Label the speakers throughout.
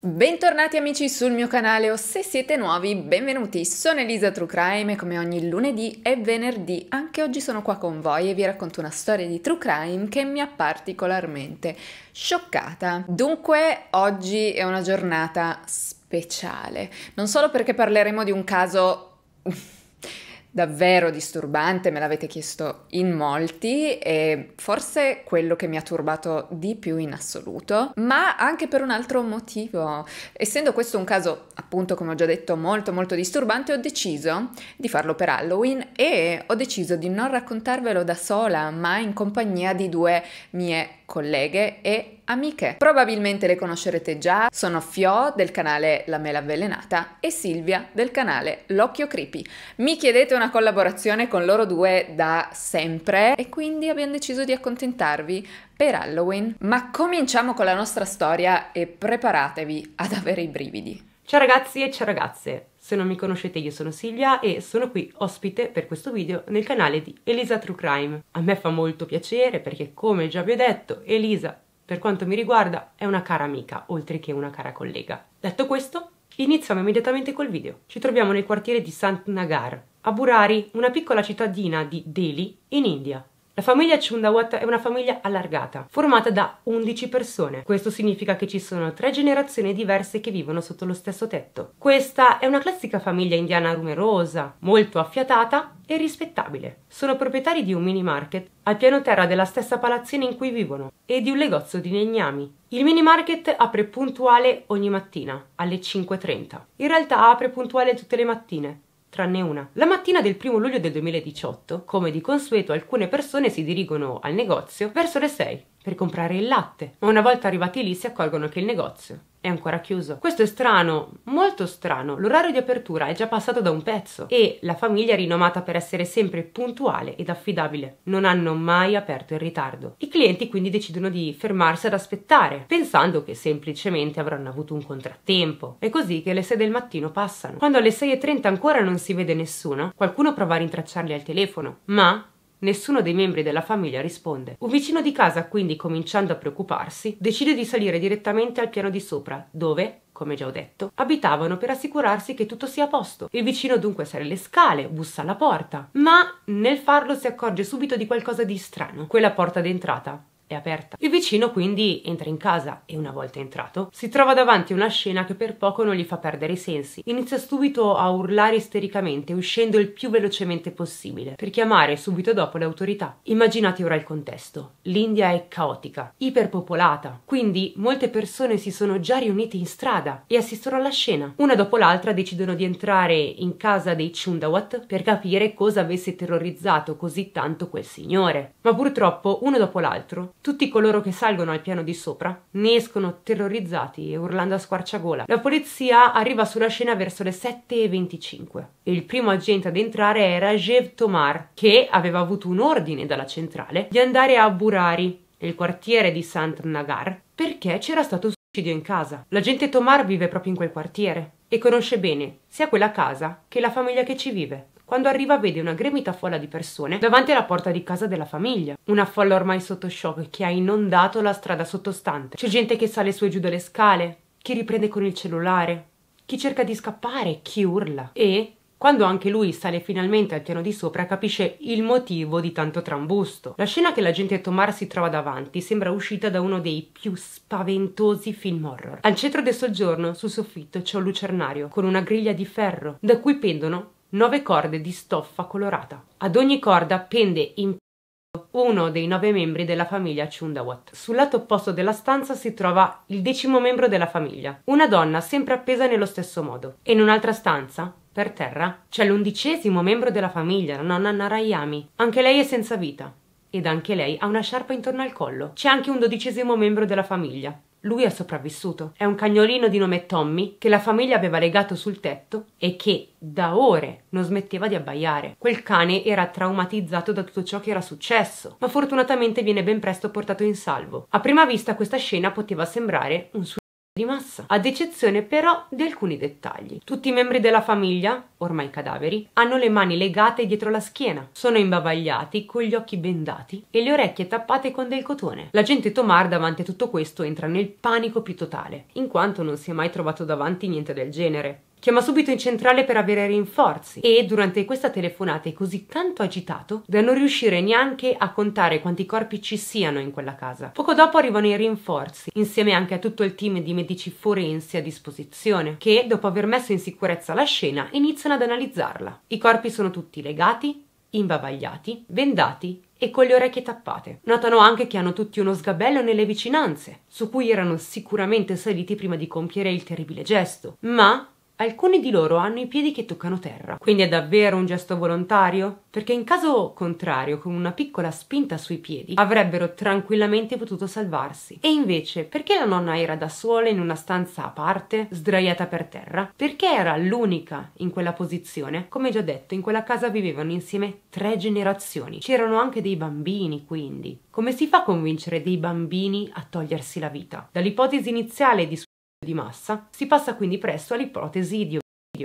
Speaker 1: Bentornati amici sul mio canale o se siete nuovi benvenuti, sono Elisa True Crime e come ogni lunedì e venerdì anche oggi sono qua con voi e vi racconto una storia di True Crime che mi ha particolarmente scioccata. Dunque oggi è una giornata speciale, non solo perché parleremo di un caso davvero disturbante, me l'avete chiesto in molti e forse quello che mi ha turbato di più in assoluto, ma anche per un altro motivo. Essendo questo un caso, appunto, come ho già detto, molto molto disturbante, ho deciso di farlo per Halloween e ho deciso di non raccontarvelo da sola, ma in compagnia di due mie colleghe e amiche. Probabilmente le conoscerete già, sono Fio del canale La Mela Avvelenata e Silvia del canale L'Occhio Creepy. Mi chiedete una collaborazione con loro due da sempre e quindi abbiamo deciso di accontentarvi per Halloween. Ma cominciamo con la nostra storia e preparatevi
Speaker 2: ad avere i brividi. Ciao ragazzi e ciao ragazze! Se non mi conoscete io sono Silvia e sono qui ospite per questo video nel canale di Elisa True Crime. A me fa molto piacere perché come già vi ho detto Elisa per quanto mi riguarda è una cara amica oltre che una cara collega. Detto questo iniziamo immediatamente col video. Ci troviamo nel quartiere di Sant Nagar a Burari, una piccola cittadina di Delhi in India. La famiglia Chundawat è una famiglia allargata, formata da 11 persone. Questo significa che ci sono tre generazioni diverse che vivono sotto lo stesso tetto. Questa è una classica famiglia indiana numerosa, molto affiatata e rispettabile. Sono proprietari di un mini market al piano terra della stessa palazzina in cui vivono e di un negozio di legnami. Il mini market apre puntuale ogni mattina alle 5.30. In realtà apre puntuale tutte le mattine, tranne una. La mattina del primo luglio del 2018, come di consueto, alcune persone si dirigono al negozio verso le 6 per comprare il latte, ma una volta arrivati lì si accorgono che il negozio è ancora chiuso. Questo è strano, molto strano. L'orario di apertura è già passato da un pezzo e la famiglia è rinomata per essere sempre puntuale ed affidabile. Non hanno mai aperto in ritardo. I clienti quindi decidono di fermarsi ad aspettare, pensando che semplicemente avranno avuto un contrattempo. È così che le 6 del mattino passano. Quando alle 6.30 ancora non si vede nessuno, qualcuno prova a rintracciarli al telefono, ma Nessuno dei membri della famiglia risponde. Un vicino di casa, quindi cominciando a preoccuparsi, decide di salire direttamente al piano di sopra, dove, come già ho detto, abitavano per assicurarsi che tutto sia a posto. Il vicino dunque sale le scale, bussa alla porta, ma nel farlo si accorge subito di qualcosa di strano. Quella porta d'entrata è aperta. Il vicino quindi entra in casa e una volta entrato si trova davanti a una scena che per poco non gli fa perdere i sensi. Inizia subito a urlare istericamente uscendo il più velocemente possibile per chiamare subito dopo le autorità. Immaginate ora il contesto. L'India è caotica, iperpopolata, quindi molte persone si sono già riunite in strada e assistono alla scena. Una dopo l'altra decidono di entrare in casa dei Chundawat per capire cosa avesse terrorizzato così tanto quel signore. Ma purtroppo uno dopo l'altro tutti coloro che salgono al piano di sopra ne escono terrorizzati e urlando a squarciagola. La polizia arriva sulla scena verso le 7.25 e il primo agente ad entrare era Jev Tomar, che aveva avuto un ordine dalla centrale di andare a Burari, nel quartiere di Sant Nagar, perché c'era stato suicidio in casa. L'agente Tomar vive proprio in quel quartiere e conosce bene sia quella casa che la famiglia che ci vive. Quando arriva vede una gremita folla di persone davanti alla porta di casa della famiglia. Una folla ormai sotto shock che ha inondato la strada sottostante. C'è gente che sale su e giù delle scale, chi riprende con il cellulare, chi cerca di scappare, chi urla. E, quando anche lui sale finalmente al piano di sopra, capisce il motivo di tanto trambusto. La scena che l'agente Tomar si trova davanti sembra uscita da uno dei più spaventosi film horror. Al centro del soggiorno, sul soffitto, c'è un lucernario con una griglia di ferro, da cui pendono nove corde di stoffa colorata. Ad ogni corda pende in uno dei nove membri della famiglia Chundawat. Sul lato opposto della stanza si trova il decimo membro della famiglia, una donna sempre appesa nello stesso modo. E in un'altra stanza, per terra, c'è l'undicesimo membro della famiglia, la nonna Narayami. Anche lei è senza vita. Ed anche lei ha una sciarpa intorno al collo. C'è anche un dodicesimo membro della famiglia, lui è sopravvissuto. È un cagnolino di nome Tommy che la famiglia aveva legato sul tetto e che da ore non smetteva di abbaiare. Quel cane era traumatizzato da tutto ciò che era successo, ma fortunatamente viene ben presto portato in salvo. A prima vista questa scena poteva sembrare un suicidio di massa, ad eccezione però di alcuni dettagli. Tutti i membri della famiglia, ormai cadaveri, hanno le mani legate dietro la schiena, sono imbavagliati, con gli occhi bendati e le orecchie tappate con del cotone. La gente Tomar davanti a tutto questo entra nel panico più totale, in quanto non si è mai trovato davanti niente del genere. Chiama subito in centrale per avere rinforzi e durante questa telefonata è così tanto agitato da non riuscire neanche a contare quanti corpi ci siano in quella casa. Poco dopo arrivano i rinforzi, insieme anche a tutto il team di medici forensi a disposizione, che dopo aver messo in sicurezza la scena iniziano ad analizzarla. I corpi sono tutti legati, imbavagliati, vendati e con le orecchie tappate. Notano anche che hanno tutti uno sgabello nelle vicinanze, su cui erano sicuramente saliti prima di compiere il terribile gesto, ma Alcuni di loro hanno i piedi che toccano terra. Quindi è davvero un gesto volontario? Perché in caso contrario, con una piccola spinta sui piedi, avrebbero tranquillamente potuto salvarsi. E invece, perché la nonna era da sola in una stanza a parte, sdraiata per terra? Perché era l'unica in quella posizione? Come già detto, in quella casa vivevano insieme tre generazioni. C'erano anche dei bambini, quindi. Come si fa a convincere dei bambini a togliersi la vita? Dall'ipotesi iniziale di di massa, si passa quindi presto all'ipotesi di omicidio.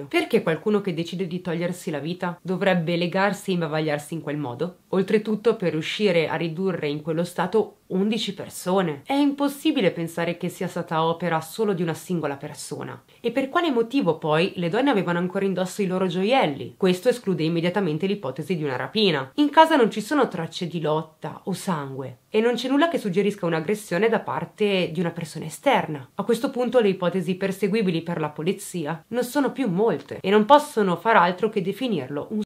Speaker 2: Perché qualcuno che decide di togliersi la vita dovrebbe legarsi e imbavagliarsi in quel modo? Oltretutto, per riuscire a ridurre in quello stato 11 persone. È impossibile pensare che sia stata opera solo di una singola persona. E per quale motivo poi le donne avevano ancora indosso i loro gioielli? Questo esclude immediatamente l'ipotesi di una rapina. In casa non ci sono tracce di lotta o sangue e non c'è nulla che suggerisca un'aggressione da parte di una persona esterna. A questo punto le ipotesi perseguibili per la polizia non sono più molte e non possono far altro che definirlo un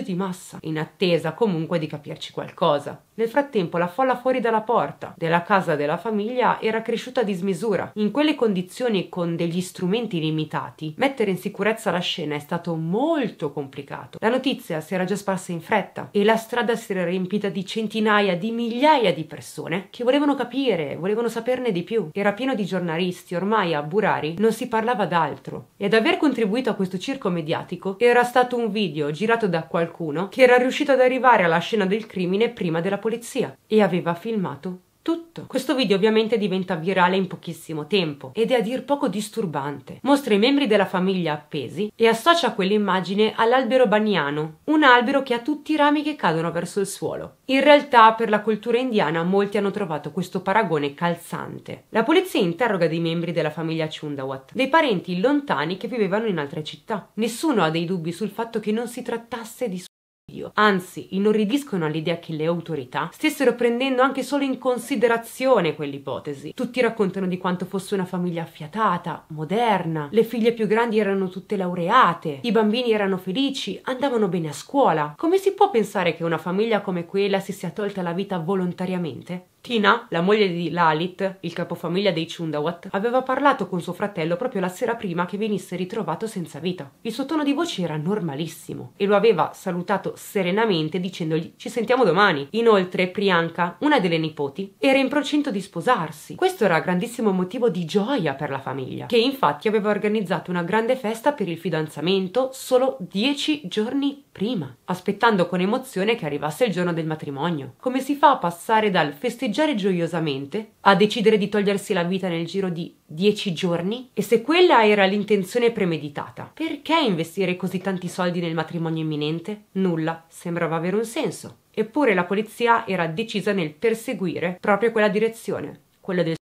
Speaker 2: di massa, in attesa comunque di capirci qualcosa. Nel frattempo la folla fuori dalla porta della casa della famiglia era cresciuta a dismisura. In quelle condizioni con degli strumenti limitati, mettere in sicurezza la scena è stato molto complicato. La notizia si era già sparsa in fretta e la strada si era riempita di centinaia, di migliaia di persone che volevano capire, volevano saperne di più. Era pieno di giornalisti, ormai a Burari non si parlava d'altro. E ad aver contribuito a questo circo mediatico era stato un video girato da qualcuno qualcuno che era riuscito ad arrivare alla scena del crimine prima della polizia e aveva filmato tutto. Questo video ovviamente diventa virale in pochissimo tempo ed è a dir poco disturbante. Mostra i membri della famiglia appesi e associa quell'immagine all'albero baniano, un albero che ha tutti i rami che cadono verso il suolo. In realtà per la cultura indiana molti hanno trovato questo paragone calzante. La polizia interroga dei membri della famiglia Chundawat, dei parenti lontani che vivevano in altre città. Nessuno ha dei dubbi sul fatto che non si trattasse di fastidio, anzi inorridiscono all'idea che le autorità stessero prendendo anche solo in considerazione quell'ipotesi. Tutti raccontano di quanto fosse una famiglia affiatata, moderna, le figlie più grandi erano tutte laureate, i bambini erano felici, andavano bene a scuola. Come si può pensare che una famiglia come quella si sia tolta la vita volontariamente? Tina, la moglie di Lalit, il capofamiglia dei Chundawat, aveva parlato con suo fratello proprio la sera prima che venisse ritrovato senza vita. Il suo tono di voce era normalissimo e lo aveva salutato serenamente dicendogli ci sentiamo domani. Inoltre Priyanka, una delle nipoti, era in procinto di sposarsi. Questo era grandissimo motivo di gioia per la famiglia, che infatti aveva organizzato una grande festa per il fidanzamento solo dieci giorni prima, aspettando con emozione che arrivasse il giorno del matrimonio. Come si fa a passare dal festeggio festeggiare gioiosamente a decidere di togliersi la vita nel giro di dieci giorni? E se quella era l'intenzione premeditata, perché investire così tanti soldi nel matrimonio imminente? Nulla sembrava avere un senso. Eppure la polizia era decisa nel perseguire proprio quella direzione, quella del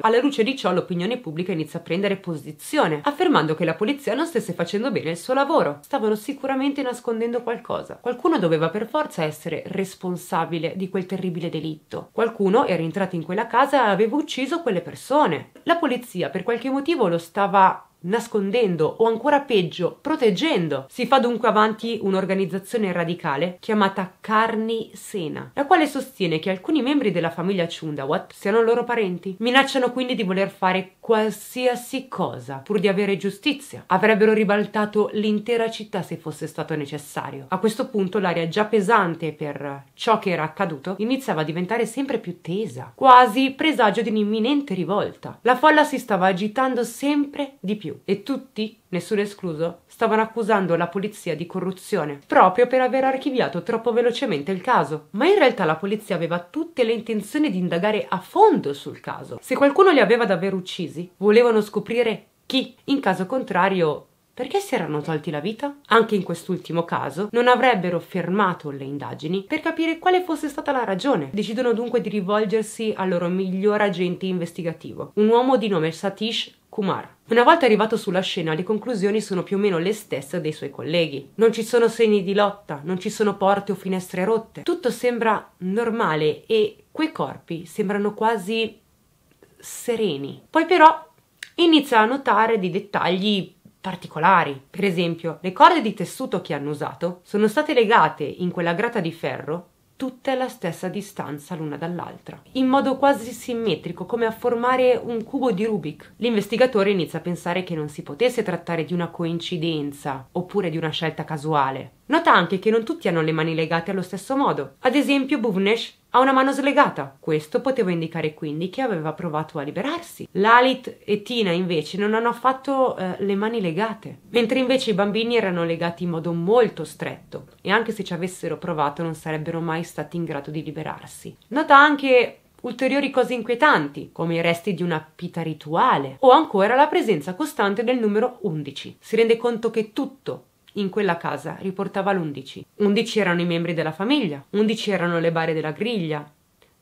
Speaker 2: alla luce di ciò l'opinione pubblica inizia a prendere posizione, affermando che la polizia non stesse facendo bene il suo lavoro. Stavano sicuramente nascondendo qualcosa. Qualcuno doveva per forza essere responsabile di quel terribile delitto. Qualcuno era entrato in quella casa e aveva ucciso quelle persone. La polizia per qualche motivo lo stava nascondendo o ancora peggio proteggendo. Si fa dunque avanti un'organizzazione radicale chiamata Carni Sena, la quale sostiene che alcuni membri della famiglia Chundawat siano loro parenti. Minacciano quindi di voler fare qualsiasi cosa pur di avere giustizia. Avrebbero ribaltato l'intera città se fosse stato necessario. A questo punto l'aria già pesante per ciò che era accaduto iniziava a diventare sempre più tesa, quasi presagio di un'imminente rivolta. La folla si stava agitando sempre di più e tutti, nessuno escluso, stavano accusando la polizia di corruzione, proprio per aver archiviato troppo velocemente il caso. Ma in realtà la polizia aveva tutte le intenzioni di indagare a fondo sul caso. Se qualcuno li aveva davvero uccisi, volevano scoprire chi. In caso contrario, perché si erano tolti la vita? Anche in quest'ultimo caso non avrebbero fermato le indagini per capire quale fosse stata la ragione. Decidono dunque di rivolgersi al loro miglior agente investigativo, un uomo di nome Satish Kumar. Una volta arrivato sulla scena, le conclusioni sono più o meno le stesse dei suoi colleghi. Non ci sono segni di lotta, non ci sono porte o finestre rotte. Tutto sembra normale e quei corpi sembrano quasi sereni. Poi però inizia a notare dei dettagli particolari. Per esempio, le corde di tessuto che hanno usato sono state legate in quella grata di ferro tutte alla stessa distanza l'una dall'altra, in modo quasi simmetrico, come a formare un cubo di Rubik. L'investigatore inizia a pensare che non si potesse trattare di una coincidenza oppure di una scelta casuale. Nota anche che non tutti hanno le mani legate allo stesso modo. Ad esempio, Buvnesh ha una mano slegata. Questo poteva indicare quindi che aveva provato a liberarsi. Lalit e Tina invece non hanno affatto eh, le mani legate, mentre invece i bambini erano legati in modo molto stretto e anche se ci avessero provato non sarebbero mai stati in grado di liberarsi. Nota anche ulteriori cose inquietanti, come i resti di una pita rituale, o ancora la presenza costante del numero 11. Si rende conto che tutto in quella casa riportava l'11. 11 erano i membri della famiglia, 11 erano le bare della griglia,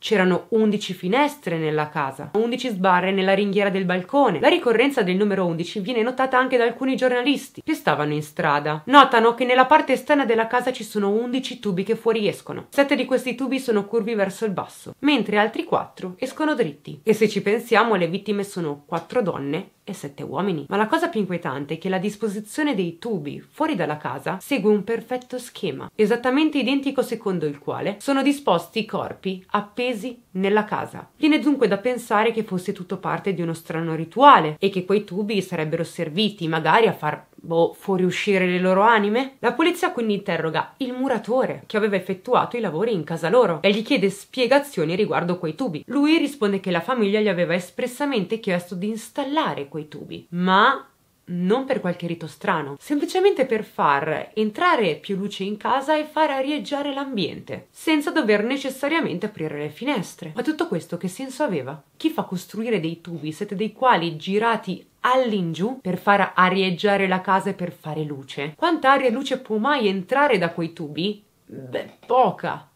Speaker 2: C'erano 11 finestre nella casa, 11 sbarre nella ringhiera del balcone. La ricorrenza del numero 11 viene notata anche da alcuni giornalisti che stavano in strada. Notano che nella parte esterna della casa ci sono 11 tubi che fuoriescono. 7 di questi tubi sono curvi verso il basso, mentre altri 4 escono dritti. E se ci pensiamo, le vittime sono 4 donne e 7 uomini. Ma la cosa più inquietante è che la disposizione dei tubi fuori dalla casa segue un perfetto schema, esattamente identico secondo il quale sono disposti i corpi appesi nella casa. Viene dunque da pensare che fosse tutto parte di uno strano rituale e che quei tubi sarebbero serviti magari a far boh, fuoriuscire le loro anime? La polizia quindi interroga il muratore che aveva effettuato i lavori in casa loro e gli chiede spiegazioni riguardo quei tubi. Lui risponde che la famiglia gli aveva espressamente chiesto di installare quei tubi, ma non per qualche rito strano, semplicemente per far entrare più luce in casa e far arieggiare l'ambiente, senza dover necessariamente aprire le finestre. Ma tutto questo che senso aveva? Chi fa costruire dei tubi, sette dei quali girati all'ingiù per far arieggiare la casa e per fare luce. Quanta aria e luce può mai entrare da quei tubi? Beh, poca.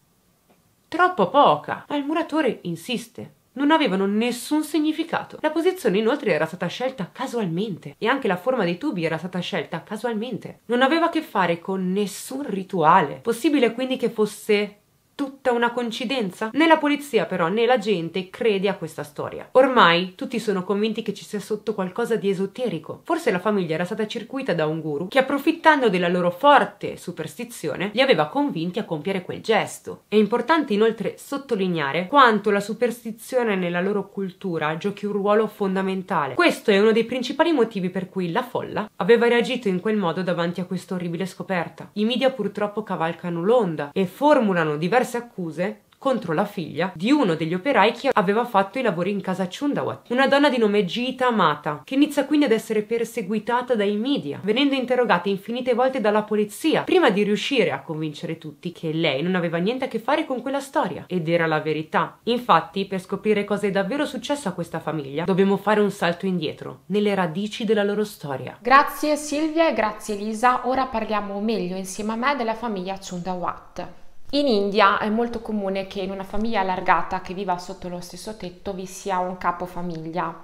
Speaker 2: Troppo poca. Ma il muratore insiste non avevano nessun significato. La posizione inoltre era stata scelta casualmente e anche la forma dei tubi era stata scelta casualmente. Non aveva a che fare con nessun rituale. Possibile quindi che fosse tutta una coincidenza? Né la polizia però né la gente crede a questa storia. Ormai tutti sono convinti che ci sia sotto qualcosa di esoterico. Forse la famiglia era stata circuita da un guru che approfittando della loro forte superstizione li aveva convinti a compiere quel gesto. È importante inoltre sottolineare quanto la superstizione nella loro cultura giochi un ruolo fondamentale. Questo è uno dei principali motivi per cui la folla aveva reagito in quel modo davanti a questa orribile scoperta. I media purtroppo cavalcano l'onda e formulano diversi diverse accuse contro la figlia di uno degli operai che aveva fatto i lavori in casa Chundawat, una donna di nome Gita Amata, che inizia quindi ad essere perseguitata dai media, venendo interrogata infinite volte dalla polizia, prima di riuscire a convincere tutti che lei non aveva niente a che fare con quella storia, ed era la verità. Infatti, per scoprire cosa è davvero successo a questa famiglia, dobbiamo fare un salto indietro, nelle radici della loro storia.
Speaker 3: Grazie Silvia e grazie Lisa, ora parliamo meglio insieme a me della famiglia Chundawat. In India è molto comune che in una famiglia allargata che viva sotto lo stesso tetto vi sia un capofamiglia,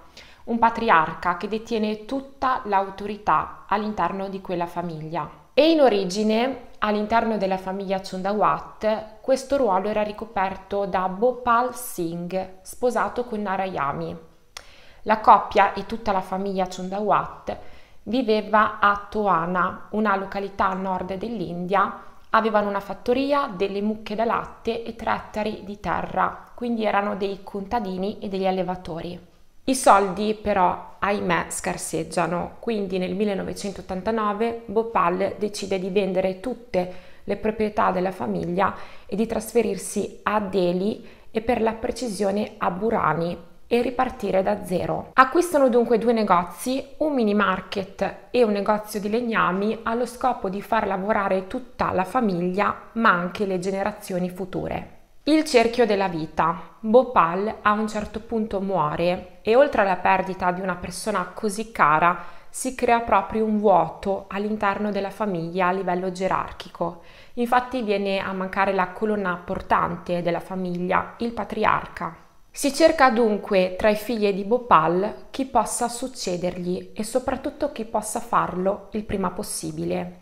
Speaker 3: un patriarca che detiene tutta l'autorità all'interno di quella famiglia. E in origine, all'interno della famiglia Chundawat, questo ruolo era ricoperto da Bhopal Singh, sposato con Narayami. La coppia e tutta la famiglia Chundawat viveva a Toana, una località a nord dell'India, avevano una fattoria, delle mucche da latte e tre ettari di terra, quindi erano dei contadini e degli allevatori. I soldi però, ahimè, scarseggiano, quindi nel 1989 Bhopal decide di vendere tutte le proprietà della famiglia e di trasferirsi a Delhi e per la precisione a Burani, e ripartire da zero. Acquistano dunque due negozi, un mini market e un negozio di legnami allo scopo di far lavorare tutta la famiglia ma anche le generazioni future. Il cerchio della vita. Bhopal a un certo punto muore e oltre alla perdita di una persona così cara si crea proprio un vuoto all'interno della famiglia a livello gerarchico. Infatti viene a mancare la colonna portante della famiglia, il patriarca. Si cerca dunque tra i figli di Bhopal chi possa succedergli e soprattutto chi possa farlo il prima possibile.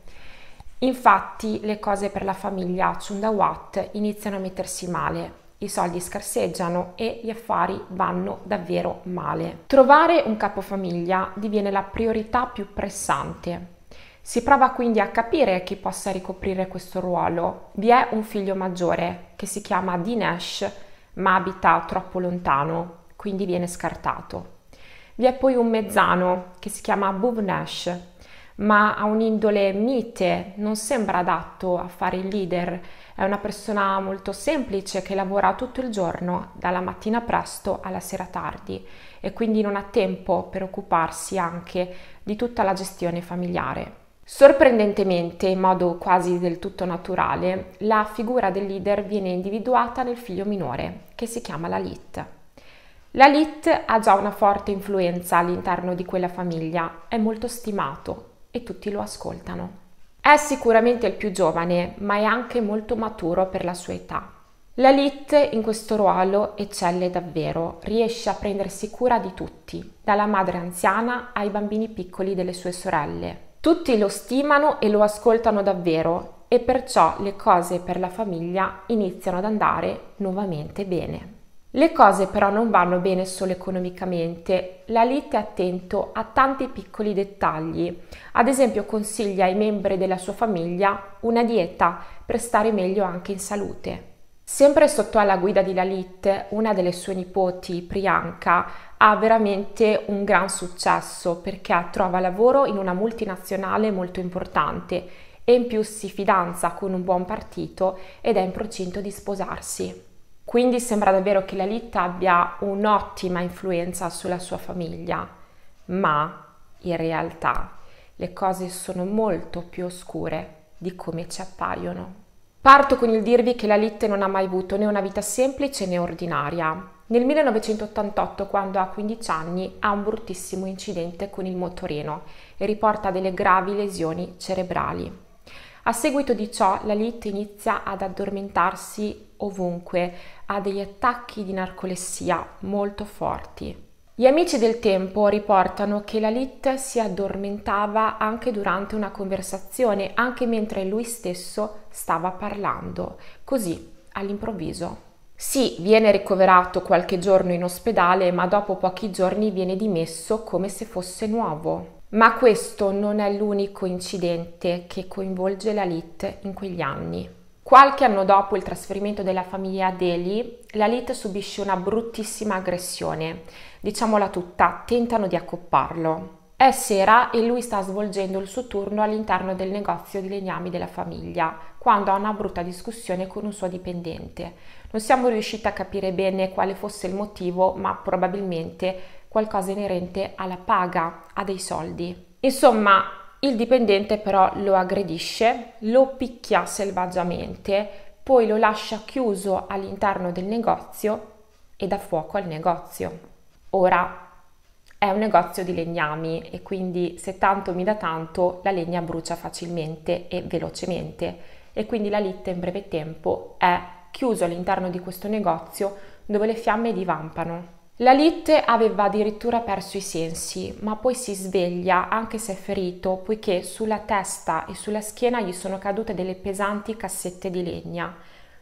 Speaker 3: Infatti le cose per la famiglia Chundawat iniziano a mettersi male, i soldi scarseggiano e gli affari vanno davvero male. Trovare un capofamiglia diviene la priorità più pressante. Si prova quindi a capire chi possa ricoprire questo ruolo. Vi è un figlio maggiore che si chiama Dinesh ma abita troppo lontano, quindi viene scartato. Vi è poi un mezzano che si chiama Bhuvnesh, ma ha un'indole mite, non sembra adatto a fare il leader, è una persona molto semplice che lavora tutto il giorno, dalla mattina presto alla sera tardi e quindi non ha tempo per occuparsi anche di tutta la gestione familiare. Sorprendentemente, in modo quasi del tutto naturale, la figura del leader viene individuata nel figlio minore, che si chiama Lalit. Lalit ha già una forte influenza all'interno di quella famiglia, è molto stimato e tutti lo ascoltano. È sicuramente il più giovane, ma è anche molto maturo per la sua età. Lalit in questo ruolo eccelle davvero, riesce a prendersi cura di tutti, dalla madre anziana ai bambini piccoli delle sue sorelle, tutti lo stimano e lo ascoltano davvero e perciò le cose per la famiglia iniziano ad andare nuovamente bene. Le cose però non vanno bene solo economicamente, la Lit è attento a tanti piccoli dettagli, ad esempio consiglia ai membri della sua famiglia una dieta per stare meglio anche in salute. Sempre sotto alla guida di Lalit, una delle sue nipoti, Priyanka, ha veramente un gran successo perché trova lavoro in una multinazionale molto importante e in più si fidanza con un buon partito ed è in procinto di sposarsi. Quindi sembra davvero che la Litta abbia un'ottima influenza sulla sua famiglia, ma in realtà le cose sono molto più oscure di come ci appaiono. Parto con il dirvi che la Litte non ha mai avuto né una vita semplice né ordinaria. Nel 1988, quando ha 15 anni, ha un bruttissimo incidente con il motorino e riporta delle gravi lesioni cerebrali. A seguito di ciò, la Lit inizia ad addormentarsi ovunque, ha degli attacchi di narcolessia molto forti. Gli amici del tempo riportano che la Lit si addormentava anche durante una conversazione, anche mentre lui stesso stava parlando, così all'improvviso. Sì, viene ricoverato qualche giorno in ospedale, ma dopo pochi giorni viene dimesso come se fosse nuovo. Ma questo non è l'unico incidente che coinvolge la Lit in quegli anni. Qualche anno dopo il trasferimento della famiglia Adeli, la Lit subisce una bruttissima aggressione. Diciamola tutta, tentano di accopparlo. È sera e lui sta svolgendo il suo turno all'interno del negozio di legnami della famiglia, quando ha una brutta discussione con un suo dipendente. Non siamo riusciti a capire bene quale fosse il motivo, ma probabilmente qualcosa inerente alla paga, a dei soldi. Insomma, il dipendente però lo aggredisce, lo picchia selvaggiamente, poi lo lascia chiuso all'interno del negozio e dà fuoco al negozio. Ora è un negozio di legnami e quindi se tanto mi dà tanto la legna brucia facilmente e velocemente e quindi la litta in breve tempo è chiuso all'interno di questo negozio dove le fiamme divampano. La Lit aveva addirittura perso i sensi, ma poi si sveglia anche se è ferito, poiché sulla testa e sulla schiena gli sono cadute delle pesanti cassette di legna.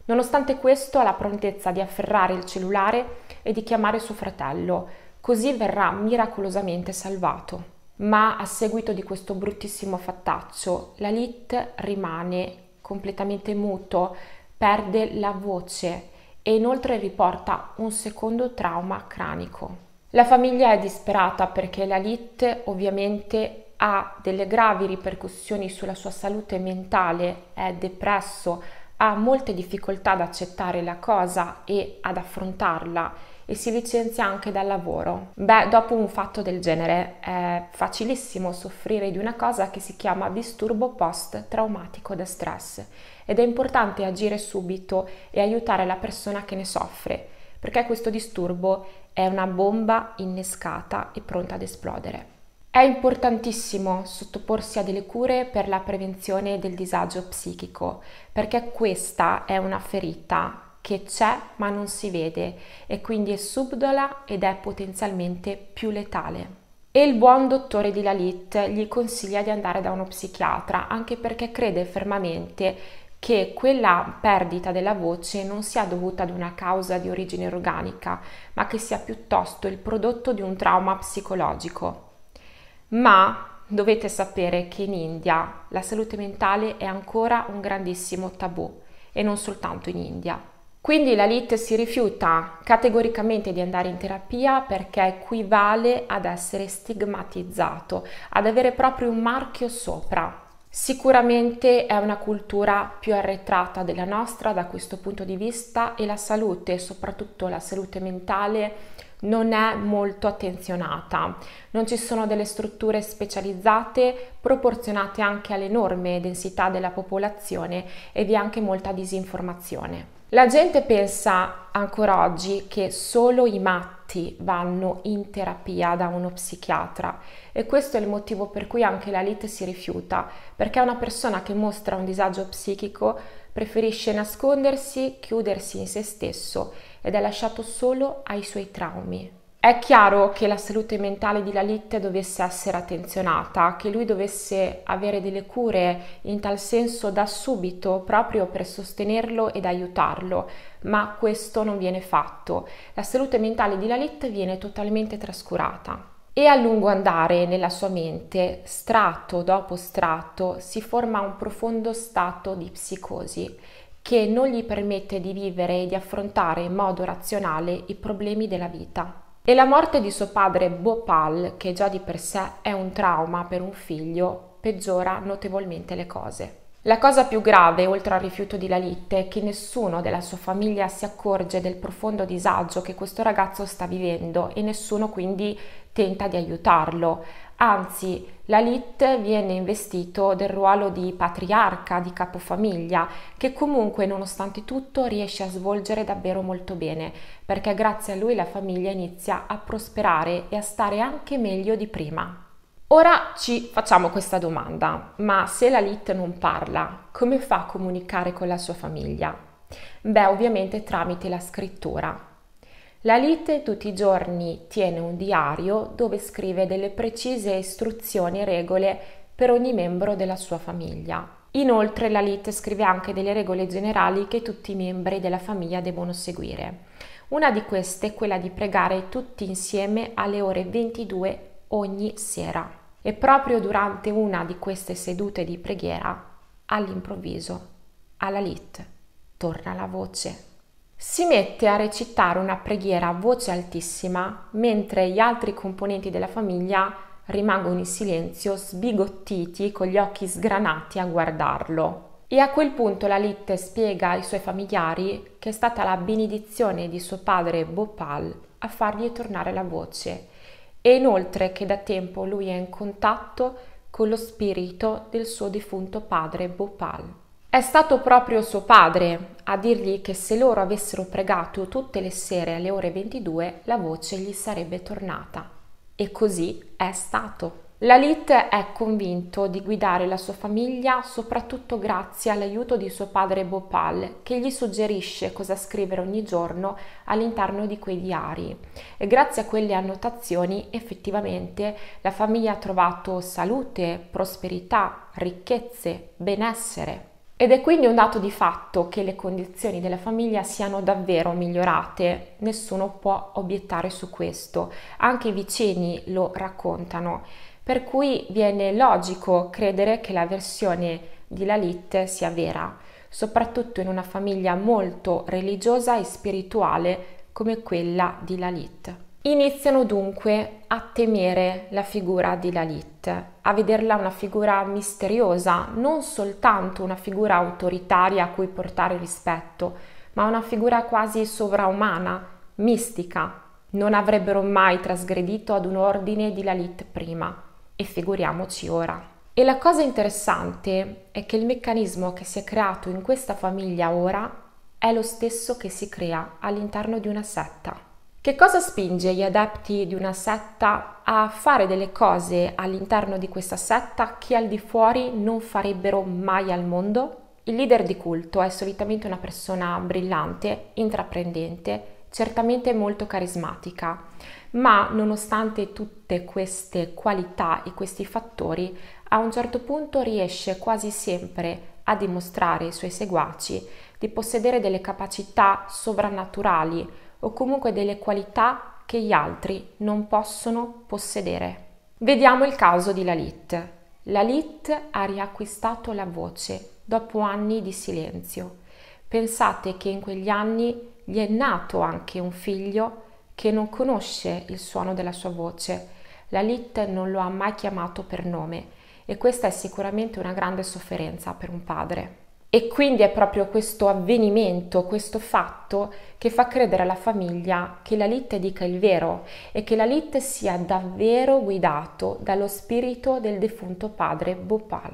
Speaker 3: Nonostante questo ha la prontezza di afferrare il cellulare e di chiamare suo fratello, così verrà miracolosamente salvato. Ma a seguito di questo bruttissimo fattaccio, la Lit rimane completamente muto, perde la voce e inoltre riporta un secondo trauma cranico. La famiglia è disperata perché la LIT ovviamente ha delle gravi ripercussioni sulla sua salute mentale, è depresso, ha molte difficoltà ad accettare la cosa e ad affrontarla e si licenzia anche dal lavoro. Beh, dopo un fatto del genere è facilissimo soffrire di una cosa che si chiama disturbo post-traumatico da stress ed è importante agire subito e aiutare la persona che ne soffre, perché questo disturbo è una bomba innescata e pronta ad esplodere. È importantissimo sottoporsi a delle cure per la prevenzione del disagio psichico, perché questa è una ferita che c'è ma non si vede e quindi è subdola ed è potenzialmente più letale. E il buon dottore di Lalit gli consiglia di andare da uno psichiatra anche perché crede fermamente che quella perdita della voce non sia dovuta ad una causa di origine organica, ma che sia piuttosto il prodotto di un trauma psicologico. Ma dovete sapere che in India la salute mentale è ancora un grandissimo tabù e non soltanto in India. Quindi la LIT si rifiuta categoricamente di andare in terapia perché equivale ad essere stigmatizzato, ad avere proprio un marchio sopra. Sicuramente è una cultura più arretrata della nostra da questo punto di vista e la salute, soprattutto la salute mentale, non è molto attenzionata. Non ci sono delle strutture specializzate proporzionate anche all'enorme densità della popolazione e vi è anche molta disinformazione. La gente pensa ancora oggi che solo i matti vanno in terapia da uno psichiatra e questo è il motivo per cui anche la LIT si rifiuta, perché una persona che mostra un disagio psichico preferisce nascondersi, chiudersi in se stesso ed è lasciato solo ai suoi traumi. È chiaro che la salute mentale di Lalit dovesse essere attenzionata, che lui dovesse avere delle cure in tal senso da subito proprio per sostenerlo ed aiutarlo, ma questo non viene fatto. La salute mentale di Lalit viene totalmente trascurata. E a lungo andare nella sua mente, strato dopo strato, si forma un profondo stato di psicosi che non gli permette di vivere e di affrontare in modo razionale i problemi della vita e la morte di suo padre Bhopal, che già di per sé è un trauma per un figlio, peggiora notevolmente le cose. La cosa più grave, oltre al rifiuto di Lalitte, è che nessuno della sua famiglia si accorge del profondo disagio che questo ragazzo sta vivendo e nessuno quindi tenta di aiutarlo, anzi l'alit viene investito del ruolo di patriarca, di capofamiglia, che comunque nonostante tutto riesce a svolgere davvero molto bene, perché grazie a lui la famiglia inizia a prosperare e a stare anche meglio di prima. Ora ci facciamo questa domanda, ma se l'alit non parla, come fa a comunicare con la sua famiglia? Beh, ovviamente tramite la scrittura, la Lite tutti i giorni tiene un diario dove scrive delle precise istruzioni e regole per ogni membro della sua famiglia. Inoltre la Lite scrive anche delle regole generali che tutti i membri della famiglia devono seguire. Una di queste è quella di pregare tutti insieme alle ore 22 ogni sera. E proprio durante una di queste sedute di preghiera, all'improvviso, alla Lite torna la voce si mette a recitare una preghiera a voce altissima mentre gli altri componenti della famiglia rimangono in silenzio, sbigottiti, con gli occhi sgranati a guardarlo. E a quel punto la Litte spiega ai suoi familiari che è stata la benedizione di suo padre Bhopal a fargli tornare la voce e inoltre che da tempo lui è in contatto con lo spirito del suo defunto padre Bhopal. È stato proprio suo padre a dirgli che se loro avessero pregato tutte le sere alle ore 22 la voce gli sarebbe tornata. E così è stato. Lalit è convinto di guidare la sua famiglia soprattutto grazie all'aiuto di suo padre Bhopal che gli suggerisce cosa scrivere ogni giorno all'interno di quei diari e grazie a quelle annotazioni effettivamente la famiglia ha trovato salute, prosperità, ricchezze, benessere. Ed è quindi un dato di fatto che le condizioni della famiglia siano davvero migliorate, nessuno può obiettare su questo, anche i vicini lo raccontano, per cui viene logico credere che la versione di Lalit sia vera, soprattutto in una famiglia molto religiosa e spirituale come quella di Lalit. Iniziano dunque a temere la figura di Lalit, a vederla una figura misteriosa, non soltanto una figura autoritaria a cui portare rispetto, ma una figura quasi sovraumana, mistica. Non avrebbero mai trasgredito ad un ordine di Lalit prima, e figuriamoci ora. E la cosa interessante è che il meccanismo che si è creato in questa famiglia ora è lo stesso che si crea all'interno di una setta. Che cosa spinge gli adepti di una setta a fare delle cose all'interno di questa setta che al di fuori non farebbero mai al mondo? Il leader di culto è solitamente una persona brillante, intraprendente, certamente molto carismatica, ma nonostante tutte queste qualità e questi fattori, a un certo punto riesce quasi sempre a dimostrare ai suoi seguaci di possedere delle capacità sovrannaturali o comunque delle qualità che gli altri non possono possedere. Vediamo il caso di Lalit. Lalit ha riacquistato la voce dopo anni di silenzio. Pensate che in quegli anni gli è nato anche un figlio che non conosce il suono della sua voce. Lalit non lo ha mai chiamato per nome e questa è sicuramente una grande sofferenza per un padre. E quindi è proprio questo avvenimento, questo fatto che fa credere alla famiglia che la Litte dica il vero e che la Litte sia davvero guidato dallo spirito del defunto padre Bhopal.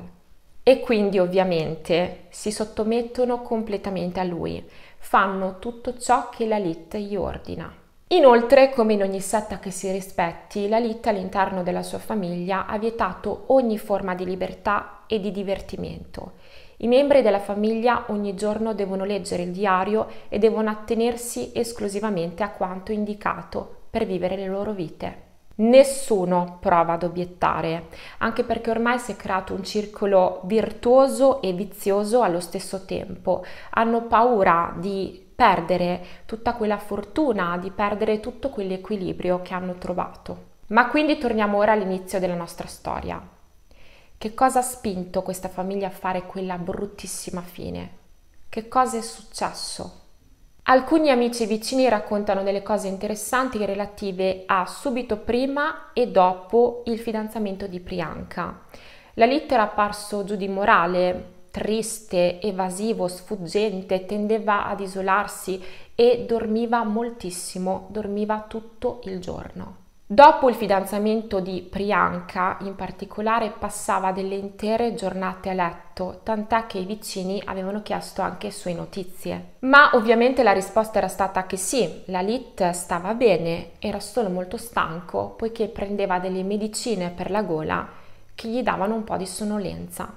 Speaker 3: E quindi ovviamente si sottomettono completamente a lui, fanno tutto ciò che la Litte gli ordina. Inoltre, come in ogni setta che si rispetti, la Litte all'interno della sua famiglia ha vietato ogni forma di libertà e di divertimento i membri della famiglia ogni giorno devono leggere il diario e devono attenersi esclusivamente a quanto indicato per vivere le loro vite. Nessuno prova ad obiettare, anche perché ormai si è creato un circolo virtuoso e vizioso allo stesso tempo. Hanno paura di perdere tutta quella fortuna, di perdere tutto quell'equilibrio che hanno trovato. Ma quindi torniamo ora all'inizio della nostra storia. Che cosa ha spinto questa famiglia a fare quella bruttissima fine? Che cosa è successo? Alcuni amici vicini raccontano delle cose interessanti relative a subito prima e dopo il fidanzamento di Priyanka. La lettera apparso giù di morale, triste, evasivo, sfuggente, tendeva ad isolarsi e dormiva moltissimo, dormiva tutto il giorno. Dopo il fidanzamento di Priyanka, in particolare, passava delle intere giornate a letto, tant'è che i vicini avevano chiesto anche sue notizie. Ma ovviamente la risposta era stata che sì, la Lit stava bene, era solo molto stanco poiché prendeva delle medicine per la gola che gli davano un po' di sonnolenza.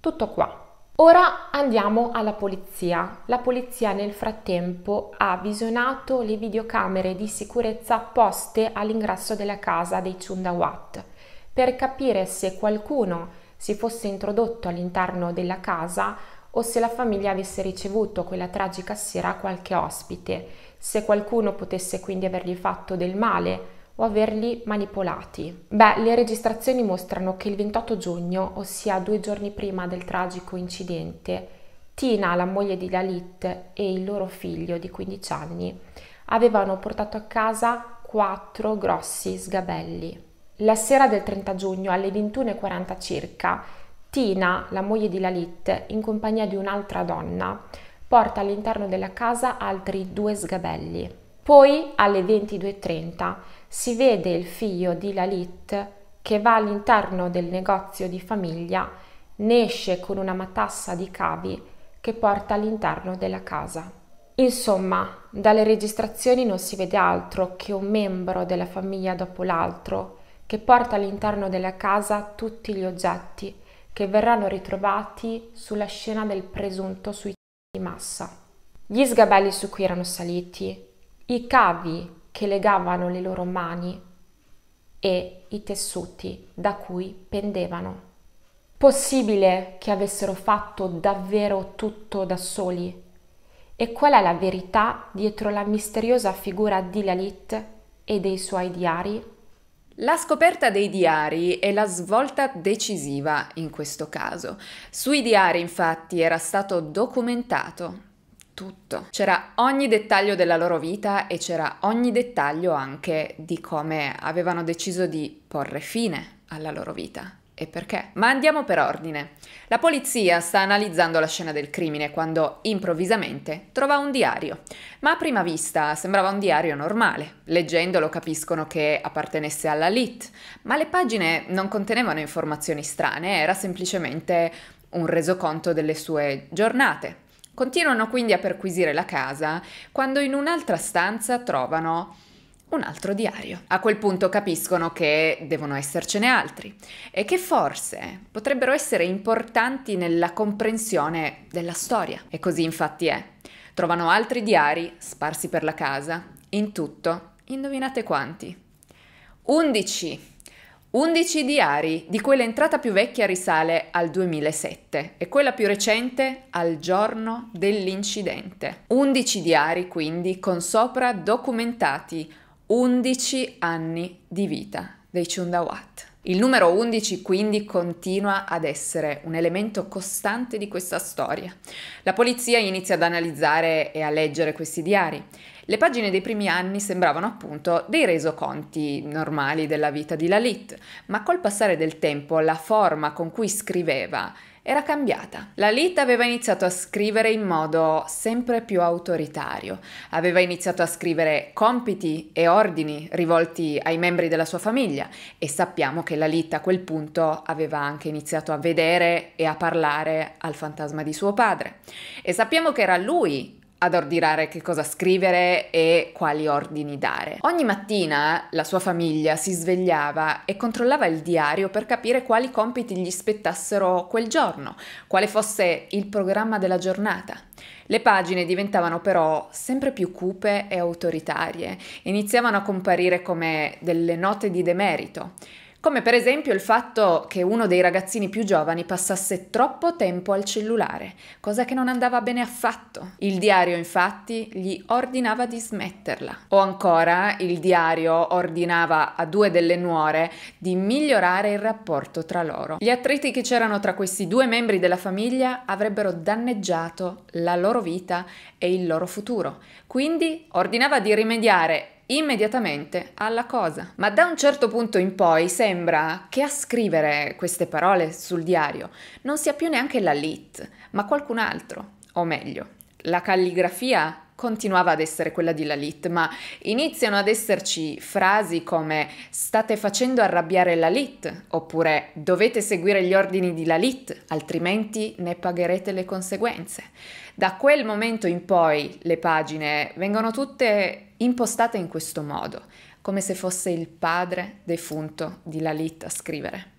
Speaker 3: Tutto qua. Ora andiamo alla polizia. La polizia nel frattempo ha visionato le videocamere di sicurezza poste all'ingresso della casa dei Chundawat per capire se qualcuno si fosse introdotto all'interno della casa o se la famiglia avesse ricevuto quella tragica sera qualche ospite, se qualcuno potesse quindi avergli fatto del male o averli manipolati? Beh, le registrazioni mostrano che il 28 giugno, ossia due giorni prima del tragico incidente, Tina, la moglie di Lalit e il loro figlio di 15 anni avevano portato a casa quattro grossi sgabelli. La sera del 30 giugno alle 21.40 circa, Tina, la moglie di Lalit, in compagnia di un'altra donna, porta all'interno della casa altri due sgabelli. Poi alle 22.30 si vede il figlio di Lalit che va all'interno del negozio di famiglia, ne esce con una matassa di cavi che porta all'interno della casa. Insomma, dalle registrazioni non si vede altro che un membro della famiglia dopo l'altro che porta all'interno della casa tutti gli oggetti che verranno ritrovati sulla scena del presunto suicidio di massa. Gli sgabelli su cui erano saliti, i cavi che legavano le loro mani e i tessuti da cui pendevano. Possibile che avessero fatto davvero tutto da soli? E qual è la verità dietro la misteriosa figura di Lalit e dei suoi diari?
Speaker 1: La scoperta dei diari è la svolta decisiva in questo caso. Sui diari infatti era stato documentato tutto. C'era ogni dettaglio della loro vita e c'era ogni dettaglio anche di come avevano deciso di porre fine alla loro vita e perché. Ma andiamo per ordine. La polizia sta analizzando la scena del crimine quando improvvisamente trova un diario. Ma a prima vista sembrava un diario normale. Leggendolo capiscono che appartenesse alla LIT, ma le pagine non contenevano informazioni strane, era semplicemente un resoconto delle sue giornate, Continuano quindi a perquisire la casa quando in un'altra stanza trovano un altro diario. A quel punto capiscono che devono essercene altri e che forse potrebbero essere importanti nella comprensione della storia. E così infatti è. Trovano altri diari sparsi per la casa, in tutto, indovinate quanti? 11. 11 diari, di cui l'entrata più vecchia risale al 2007 e quella più recente al giorno dell'incidente. 11 diari quindi con sopra documentati 11 anni di vita dei Chundawat. Il numero 11 quindi continua ad essere un elemento costante di questa storia. La polizia inizia ad analizzare e a leggere questi diari. Le pagine dei primi anni sembravano appunto dei resoconti normali della vita di Lalit, ma col passare del tempo la forma con cui scriveva era cambiata. La Lit aveva iniziato a scrivere in modo sempre più autoritario, aveva iniziato a scrivere compiti e ordini rivolti ai membri della sua famiglia e sappiamo che la Lit a quel punto aveva anche iniziato a vedere e a parlare al fantasma di suo padre. E sappiamo che era lui ad ordinare che cosa scrivere e quali ordini dare. Ogni mattina la sua famiglia si svegliava e controllava il diario per capire quali compiti gli spettassero quel giorno, quale fosse il programma della giornata. Le pagine diventavano però sempre più cupe e autoritarie, iniziavano a comparire come delle note di demerito come per esempio il fatto che uno dei ragazzini più giovani passasse troppo tempo al cellulare, cosa che non andava bene affatto. Il diario infatti gli ordinava di smetterla. O ancora il diario ordinava a due delle nuore di migliorare il rapporto tra loro. Gli attriti che c'erano tra questi due membri della famiglia avrebbero danneggiato la loro vita e il loro futuro. Quindi ordinava di rimediare immediatamente alla cosa. Ma da un certo punto in poi sembra che a scrivere queste parole sul diario non sia più neanche la Lit, ma qualcun altro, o meglio, la calligrafia continuava ad essere quella di Lalit, ma iniziano ad esserci frasi come state facendo arrabbiare Lalit, oppure dovete seguire gli ordini di Lalit, altrimenti ne pagherete le conseguenze. Da quel momento in poi le pagine vengono tutte impostata in questo modo, come se fosse il padre defunto di Lalit a scrivere.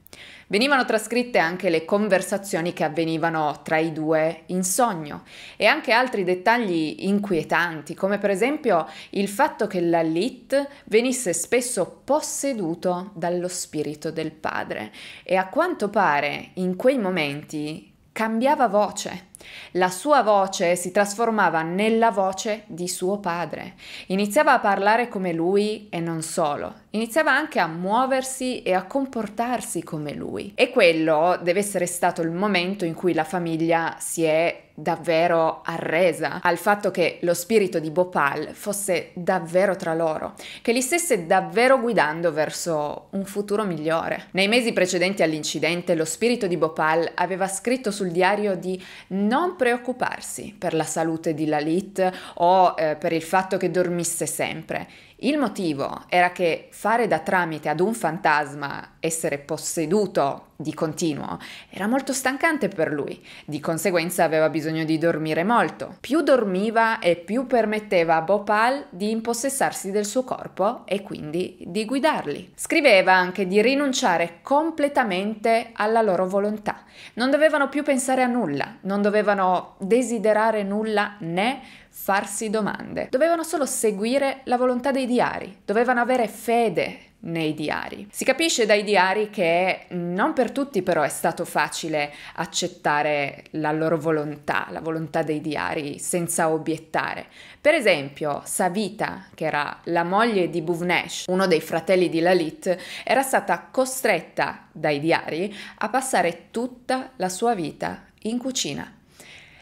Speaker 1: Venivano trascritte anche le conversazioni che avvenivano tra i due in sogno e anche altri dettagli inquietanti, come per esempio il fatto che Lalit venisse spesso posseduto dallo spirito del padre e a quanto pare in quei momenti cambiava voce. La sua voce si trasformava nella voce di suo padre. Iniziava a parlare come lui e non solo. Iniziava anche a muoversi e a comportarsi come lui. E quello deve essere stato il momento in cui la famiglia si è davvero arresa al fatto che lo spirito di Bhopal fosse davvero tra loro, che li stesse davvero guidando verso un futuro migliore. Nei mesi precedenti all'incidente lo spirito di Bhopal aveva scritto sul diario di non preoccuparsi per la salute di Lalit o eh, per il fatto che dormisse sempre il motivo era che fare da tramite ad un fantasma, essere posseduto di continuo, era molto stancante per lui, di conseguenza aveva bisogno di dormire molto. Più dormiva e più permetteva a Bhopal di impossessarsi del suo corpo e quindi di guidarli. Scriveva anche di rinunciare completamente alla loro volontà. Non dovevano più pensare a nulla, non dovevano desiderare nulla né farsi domande. Dovevano solo seguire la volontà dei diari, dovevano avere fede nei diari. Si capisce dai diari che non per tutti però è stato facile accettare la loro volontà, la volontà dei diari, senza obiettare. Per esempio, Savita, che era la moglie di Bhuvnesh, uno dei fratelli di Lalit, era stata costretta dai diari a passare tutta la sua vita in cucina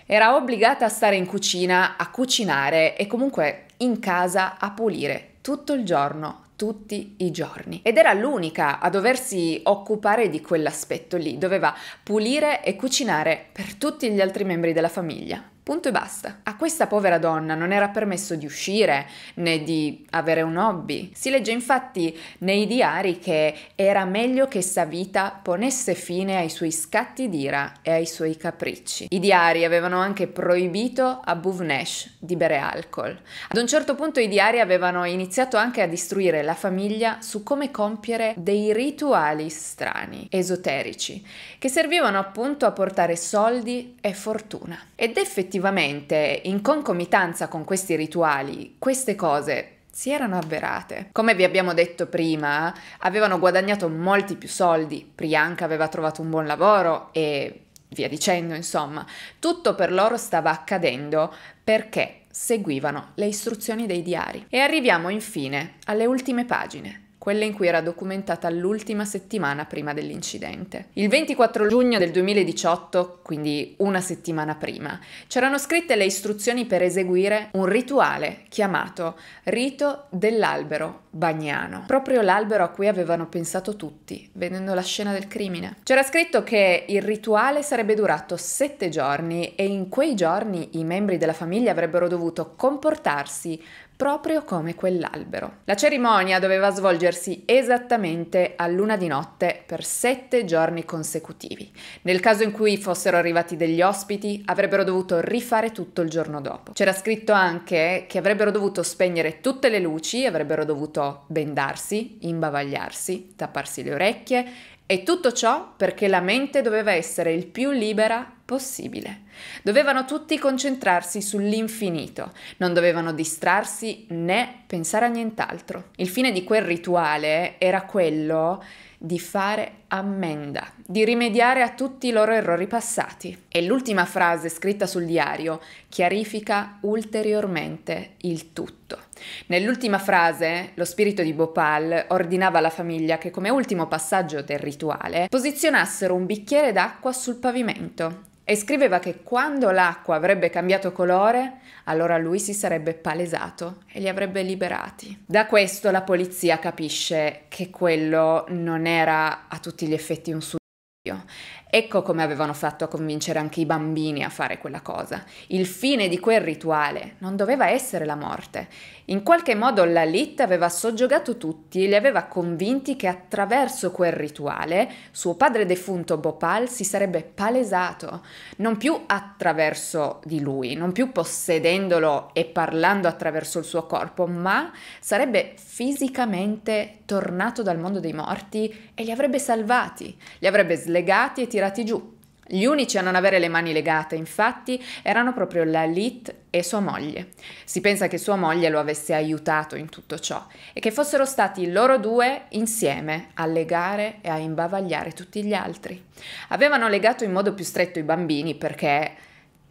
Speaker 1: era obbligata a stare in cucina, a cucinare e comunque in casa a pulire tutto il giorno, tutti i giorni. Ed era l'unica a doversi occupare di quell'aspetto lì, doveva pulire e cucinare per tutti gli altri membri della famiglia. Punto e basta. A questa povera donna non era permesso di uscire né di avere un hobby. Si legge infatti nei diari che era meglio che Savita ponesse fine ai suoi scatti d'ira e ai suoi capricci. I diari avevano anche proibito a Bhuvnesh di bere alcol. Ad un certo punto i diari avevano iniziato anche a distruire la famiglia su come compiere dei rituali strani, esoterici, che servivano appunto a portare soldi e fortuna. Ed effettivamente effettivamente, in concomitanza con questi rituali, queste cose si erano avverate. Come vi abbiamo detto prima, avevano guadagnato molti più soldi, Priyanka aveva trovato un buon lavoro e via dicendo, insomma, tutto per loro stava accadendo perché seguivano le istruzioni dei diari. E arriviamo infine alle ultime pagine quella in cui era documentata l'ultima settimana prima dell'incidente. Il 24 giugno del 2018, quindi una settimana prima, c'erano scritte le istruzioni per eseguire un rituale chiamato Rito dell'albero bagnano, proprio l'albero a cui avevano pensato tutti vedendo la scena del crimine. C'era scritto che il rituale sarebbe durato sette giorni e in quei giorni i membri della famiglia avrebbero dovuto comportarsi proprio come quell'albero. La cerimonia doveva svolgersi esattamente a luna di notte per sette giorni consecutivi. Nel caso in cui fossero arrivati degli ospiti, avrebbero dovuto rifare tutto il giorno dopo. C'era scritto anche che avrebbero dovuto spegnere tutte le luci, avrebbero dovuto bendarsi, imbavagliarsi, tapparsi le orecchie e tutto ciò perché la mente doveva essere il più libera possibile. Dovevano tutti concentrarsi sull'infinito, non dovevano distrarsi né pensare a nient'altro. Il fine di quel rituale era quello di fare ammenda, di rimediare a tutti i loro errori passati. E l'ultima frase scritta sul diario chiarifica ulteriormente il tutto. Nell'ultima frase, lo spirito di Bhopal ordinava alla famiglia che come ultimo passaggio del rituale posizionassero un bicchiere d'acqua sul pavimento e scriveva che quando l'acqua avrebbe cambiato colore, allora lui si sarebbe palesato e li avrebbe liberati. Da questo la polizia capisce che quello non era a tutti gli effetti un suicidio. Ecco come avevano fatto a convincere anche i bambini a fare quella cosa. Il fine di quel rituale non doveva essere la morte, in qualche modo la Lit aveva soggiogato tutti e li aveva convinti che attraverso quel rituale suo padre defunto Bhopal si sarebbe palesato, non più attraverso di lui, non più possedendolo e parlando attraverso il suo corpo, ma sarebbe fisicamente tornato dal mondo dei morti e li avrebbe salvati, li avrebbe slegati e tirati giù gli unici a non avere le mani legate, infatti, erano proprio la Lit e sua moglie. Si pensa che sua moglie lo avesse aiutato in tutto ciò e che fossero stati loro due insieme a legare e a imbavagliare tutti gli altri. Avevano legato in modo più stretto i bambini perché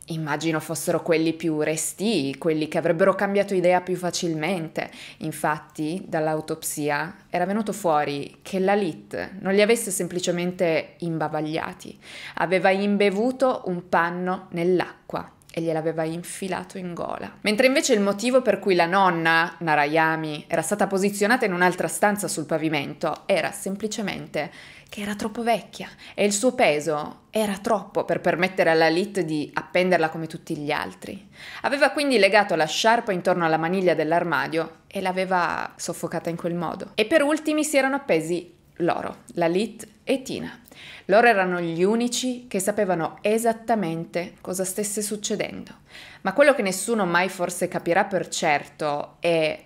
Speaker 1: Immagino fossero quelli più restii, quelli che avrebbero cambiato idea più facilmente. Infatti, dall'autopsia era venuto fuori che la Lit non li avesse semplicemente imbavagliati, aveva imbevuto un panno nell'acqua e gliel'aveva infilato in gola. Mentre invece il motivo per cui la nonna, Narayami, era stata posizionata in un'altra stanza sul pavimento era semplicemente che era troppo vecchia e il suo peso era troppo per permettere alla Lit di appenderla come tutti gli altri. Aveva quindi legato la sciarpa intorno alla maniglia dell'armadio e l'aveva soffocata in quel modo. E per ultimi si erano appesi loro, la Lit e Tina. Loro erano gli unici che sapevano esattamente cosa stesse succedendo. Ma quello che nessuno mai forse capirà per certo è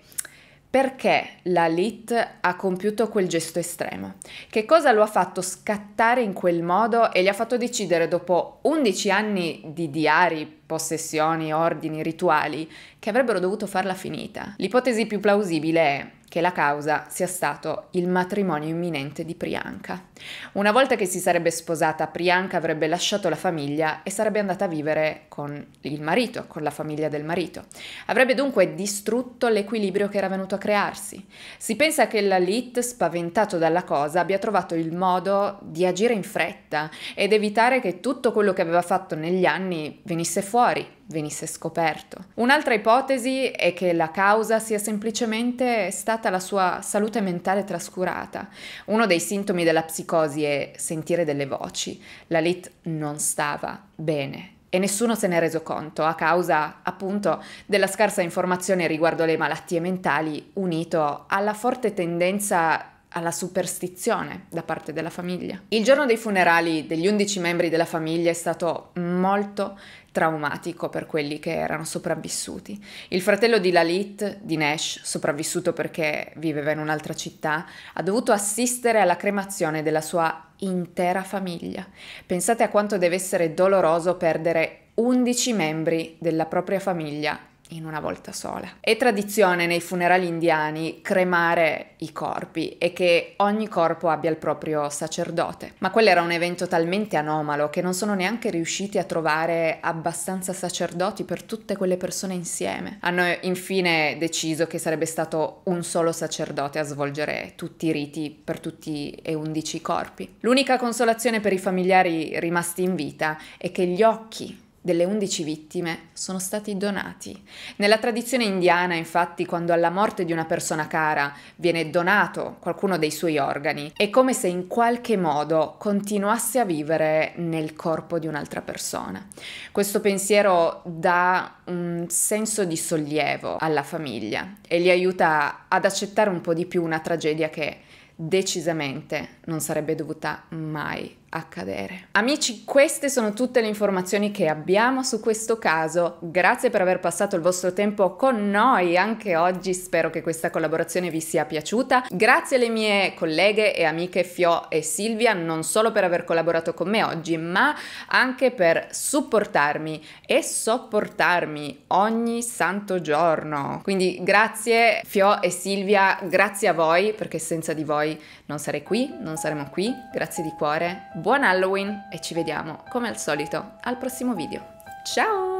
Speaker 1: perché la Lit ha compiuto quel gesto estremo? Che cosa lo ha fatto scattare in quel modo e gli ha fatto decidere dopo 11 anni di diari, possessioni, ordini, rituali, che avrebbero dovuto farla finita? L'ipotesi più plausibile è che la causa sia stato il matrimonio imminente di Priyanka. Una volta che si sarebbe sposata, Priyanka avrebbe lasciato la famiglia e sarebbe andata a vivere con il marito, con la famiglia del marito. Avrebbe dunque distrutto l'equilibrio che era venuto a crearsi. Si pensa che la Lit, spaventato dalla cosa, abbia trovato il modo di agire in fretta ed evitare che tutto quello che aveva fatto negli anni venisse fuori, venisse scoperto. Un'altra ipotesi è che la causa sia semplicemente stata la sua salute mentale trascurata. Uno dei sintomi della psicosi è sentire delle voci. La Lit non stava bene e nessuno se ne è reso conto a causa appunto della scarsa informazione riguardo le malattie mentali unito alla forte tendenza alla superstizione da parte della famiglia. Il giorno dei funerali degli 11 membri della famiglia è stato molto traumatico per quelli che erano sopravvissuti. Il fratello di Lalit, Dinesh, sopravvissuto perché viveva in un'altra città, ha dovuto assistere alla cremazione della sua intera famiglia. Pensate a quanto deve essere doloroso perdere 11 membri della propria famiglia in una volta sola. È tradizione nei funerali indiani cremare i corpi e che ogni corpo abbia il proprio sacerdote, ma quello era un evento talmente anomalo che non sono neanche riusciti a trovare abbastanza sacerdoti per tutte quelle persone insieme. Hanno infine deciso che sarebbe stato un solo sacerdote a svolgere tutti i riti per tutti e undici i corpi. L'unica consolazione per i familiari rimasti in vita è che gli occhi delle 11 vittime sono stati donati. Nella tradizione indiana, infatti, quando alla morte di una persona cara viene donato qualcuno dei suoi organi, è come se in qualche modo continuasse a vivere nel corpo di un'altra persona. Questo pensiero dà un senso di sollievo alla famiglia e li aiuta ad accettare un po' di più una tragedia che decisamente non sarebbe dovuta mai accadere. Amici, queste sono tutte le informazioni che abbiamo su questo caso. Grazie per aver passato il vostro tempo con noi anche oggi. Spero che questa collaborazione vi sia piaciuta. Grazie alle mie colleghe e amiche Fio e Silvia non solo per aver collaborato con me oggi, ma anche per supportarmi e sopportarmi ogni santo giorno. Quindi grazie Fio e Silvia, grazie a voi perché senza di voi non sarei qui, non saremo qui. Grazie di cuore buon Halloween e ci vediamo come al solito al prossimo video. Ciao!